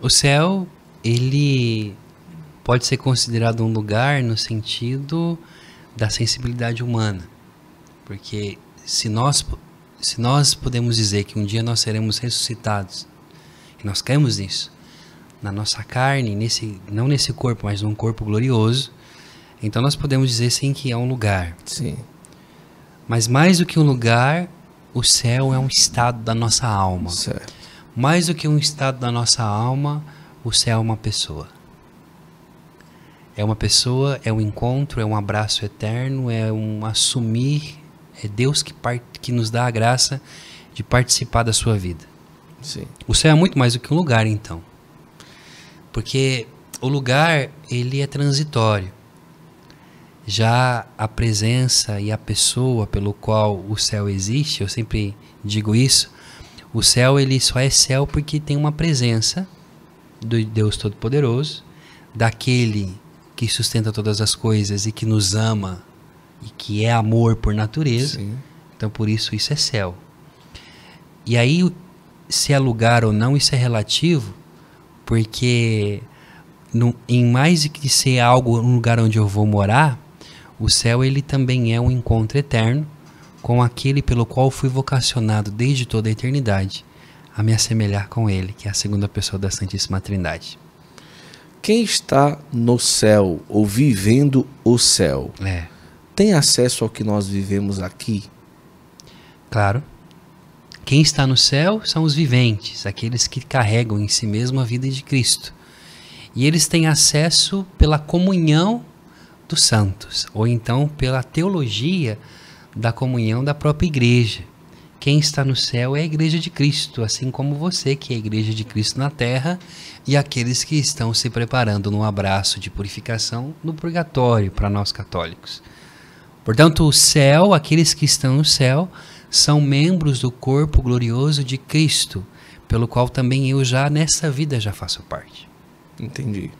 O céu, ele pode ser considerado um lugar no sentido da sensibilidade humana. Porque se nós, se nós podemos dizer que um dia nós seremos ressuscitados, e nós queremos nisso, na nossa carne, nesse, não nesse corpo, mas num corpo glorioso, então nós podemos dizer sim que é um lugar. Sim. Mas mais do que um lugar, o céu é um estado da nossa alma. Certo. Mais do que um estado da nossa alma, o céu é uma pessoa. É uma pessoa, é um encontro, é um abraço eterno, é um assumir. É Deus que, part... que nos dá a graça de participar da sua vida. Sim. O céu é muito mais do que um lugar, então. Porque o lugar, ele é transitório. Já a presença e a pessoa pelo qual o céu existe, eu sempre digo isso, o céu ele só é céu porque tem uma presença do Deus Todo-Poderoso, daquele que sustenta todas as coisas e que nos ama e que é amor por natureza. Sim. Então por isso isso é céu. E aí se é lugar ou não isso é relativo, porque no, em mais que ser algo um lugar onde eu vou morar, o céu ele também é um encontro eterno com aquele pelo qual fui vocacionado desde toda a eternidade, a me assemelhar com ele, que é a segunda pessoa da Santíssima Trindade. Quem está no céu ou vivendo o céu é. tem acesso ao que nós vivemos aqui? Claro. Quem está no céu são os viventes, aqueles que carregam em si mesmo a vida de Cristo. E eles têm acesso pela comunhão dos santos, ou então pela teologia da comunhão da própria igreja. Quem está no céu é a igreja de Cristo, assim como você, que é a igreja de Cristo na terra, e aqueles que estão se preparando num abraço de purificação no purgatório para nós católicos. Portanto, o céu, aqueles que estão no céu, são membros do corpo glorioso de Cristo, pelo qual também eu já nessa vida já faço parte. Entendi.